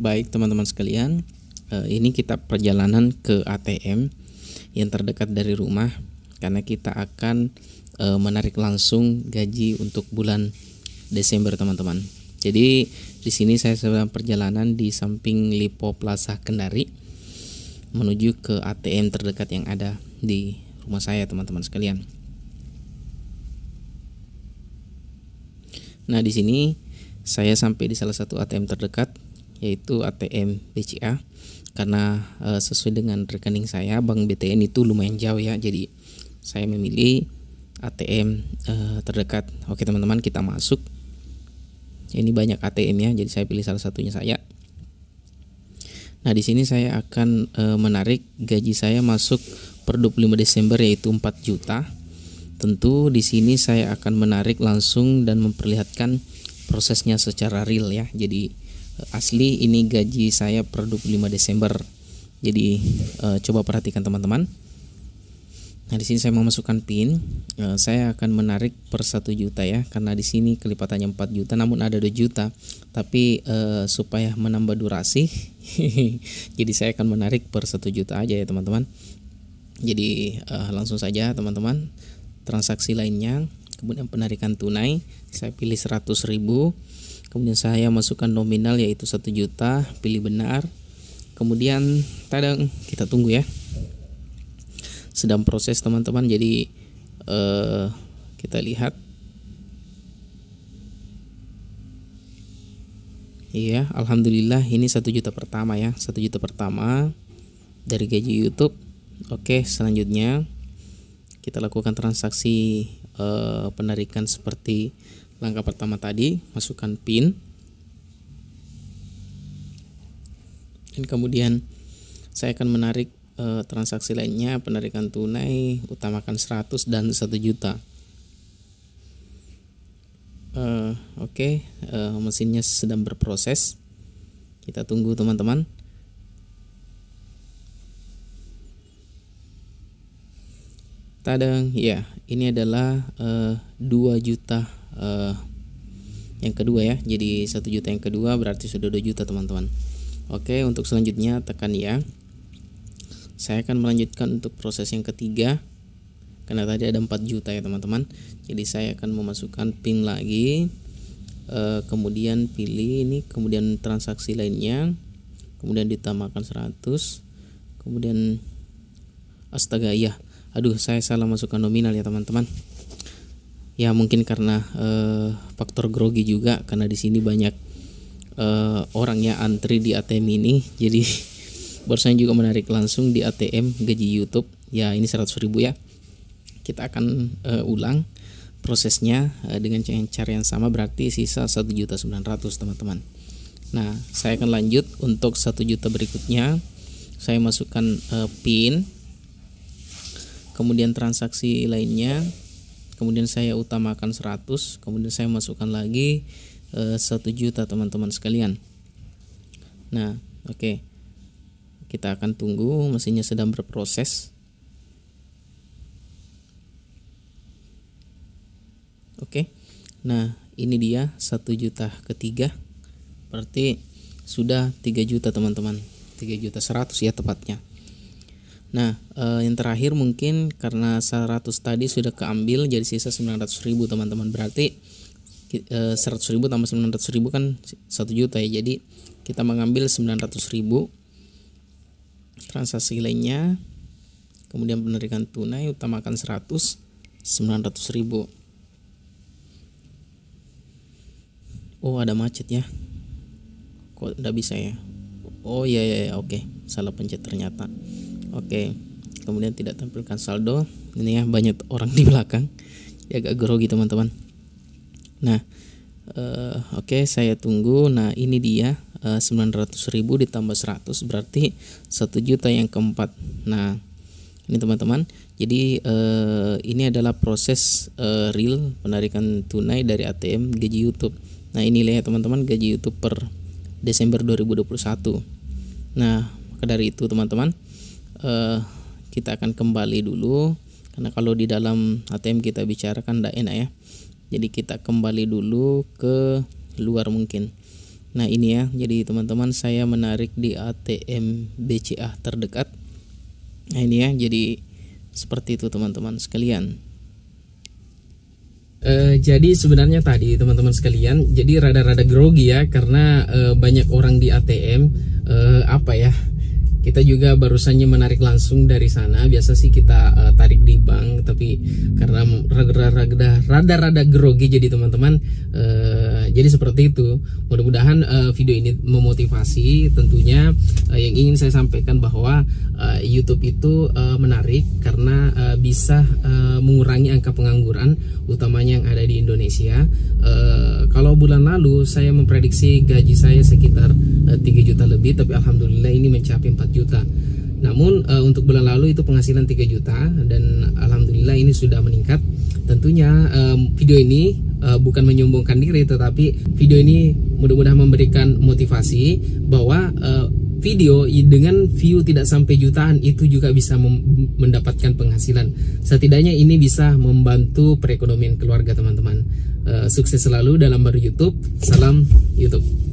Baik teman-teman sekalian, eh, ini kita perjalanan ke ATM yang terdekat dari rumah karena kita akan eh, menarik langsung gaji untuk bulan Desember teman-teman. Jadi di sini saya sedang perjalanan di samping Lipo Plaza Kendari menuju ke ATM terdekat yang ada di rumah saya teman-teman sekalian. Nah di sini saya sampai di salah satu ATM terdekat yaitu ATM BCA karena e, sesuai dengan rekening saya Bank BTN itu lumayan jauh ya jadi saya memilih ATM e, eh, terdekat oke teman-teman kita masuk ini banyak ATM ya jadi saya pilih salah satunya saya nah di sini saya akan e, menarik gaji saya masuk per 25 Desember yaitu 4 juta tentu di sini saya akan menarik langsung dan memperlihatkan prosesnya secara real ya jadi asli ini gaji saya per 25 Desember. Jadi uh, coba perhatikan teman-teman. Nah, di sini saya mau masukkan pin. Uh, saya akan menarik per 1 juta ya karena di sini kelipatannya 4 juta namun ada 2 juta. Tapi uh, supaya menambah durasi jadi saya akan menarik per 1 juta aja ya teman-teman. Jadi uh, langsung saja teman-teman transaksi lainnya kemudian penarikan tunai saya pilih 100.000 kemudian saya masukkan nominal yaitu 1 juta pilih benar kemudian tadang kita tunggu ya sedang proses teman-teman jadi eh, kita lihat Iya, alhamdulillah ini satu juta pertama ya, satu juta pertama dari gaji YouTube. Oke, selanjutnya kita lakukan transaksi e, penarikan seperti langkah pertama tadi, masukkan pin. Dan kemudian saya akan menarik e, transaksi lainnya, penarikan tunai, utamakan 100 dan 1 juta. Uh, Oke, okay, uh, mesinnya sedang berproses. Kita tunggu teman-teman. Tadang, ya, ini adalah uh, eh, 2 juta uh, yang kedua ya. Jadi satu juta yang kedua berarti sudah 2 juta teman-teman. Oke, untuk selanjutnya tekan ya. Saya akan melanjutkan untuk proses yang ketiga. Karena tadi ada 4 juta ya teman-teman. Jadi saya akan memasukkan pin lagi. Uh, kemudian pilih ini, kemudian transaksi lainnya. Kemudian ditambahkan 100. Kemudian astaga ya aduh saya salah masukkan nominal ya teman-teman ya mungkin karena uh, faktor grogi juga karena di sini banyak uh, orang yang antri di ATM ini jadi barusan juga menarik langsung di ATM gaji YouTube ya ini 100 ribu ya kita akan uh, ulang prosesnya dengan cara yang sama berarti sisa juta 1.900 teman-teman nah saya akan lanjut untuk 1 juta berikutnya saya masukkan pin kemudian transaksi lainnya kemudian saya utamakan 100 kemudian saya masukkan lagi eh, satu juta teman-teman sekalian nah oke okay. kita akan tunggu mesinnya sedang berproses oke okay. nah ini dia satu juta ketiga berarti sudah 3 juta teman-teman 3 juta 100 ya tepatnya Nah, eh, yang terakhir mungkin karena 100 tadi sudah keambil jadi sisa 900 ribu teman-teman. Berarti eh, 100 ribu tambah 900 ribu kan 1 juta ya. Jadi kita mengambil 900 ribu transaksi lainnya. Kemudian penerikan tunai utamakan 100 900 ribu. Oh, ada macet ya. Kok tidak bisa ya? Oh iya, iya iya oke, salah pencet ternyata oke okay. kemudian tidak tampilkan saldo ini ya banyak orang di belakang ya agak grogi teman-teman nah uh, oke okay, saya tunggu nah ini dia uh, ribu ditambah 100 berarti 1 juta yang keempat nah ini teman-teman jadi uh, ini adalah proses uh, real penarikan tunai dari ATM gaji YouTube nah ini ya teman-teman gaji YouTube per Desember 2021 nah maka dari itu teman-teman uh, kita akan kembali dulu karena kalau di dalam ATM kita bicarakan tidak enak ya jadi kita kembali dulu ke luar mungkin nah ini ya jadi teman-teman saya menarik di ATM BCA terdekat nah ini ya jadi seperti itu teman-teman sekalian E, jadi sebenarnya tadi teman-teman sekalian, jadi rada-rada grogi ya karena e, banyak orang di ATM e, apa ya kita juga barusannya menarik langsung dari sana biasa sih kita uh, tarik di bank tapi karena rada-rada rada-rada grogi jadi teman-teman uh, jadi seperti itu mudah-mudahan uh, video ini memotivasi tentunya uh, yang ingin saya sampaikan bahwa uh, YouTube itu uh, menarik karena uh, bisa uh, mengurangi angka pengangguran utamanya yang ada di Indonesia uh, kalau bulan lalu saya memprediksi gaji saya sekitar uh, 3 juta lebih tapi alhamdulillah ini mencapai 4 4 juta. Namun uh, untuk bulan lalu itu penghasilan 3 juta dan alhamdulillah ini sudah meningkat. Tentunya um, video ini uh, bukan menyombongkan diri tetapi video ini mudah-mudahan memberikan motivasi bahwa uh, video dengan view tidak sampai jutaan itu juga bisa mendapatkan penghasilan. Setidaknya ini bisa membantu perekonomian keluarga teman-teman. Uh, sukses selalu dalam baru YouTube. Salam YouTube.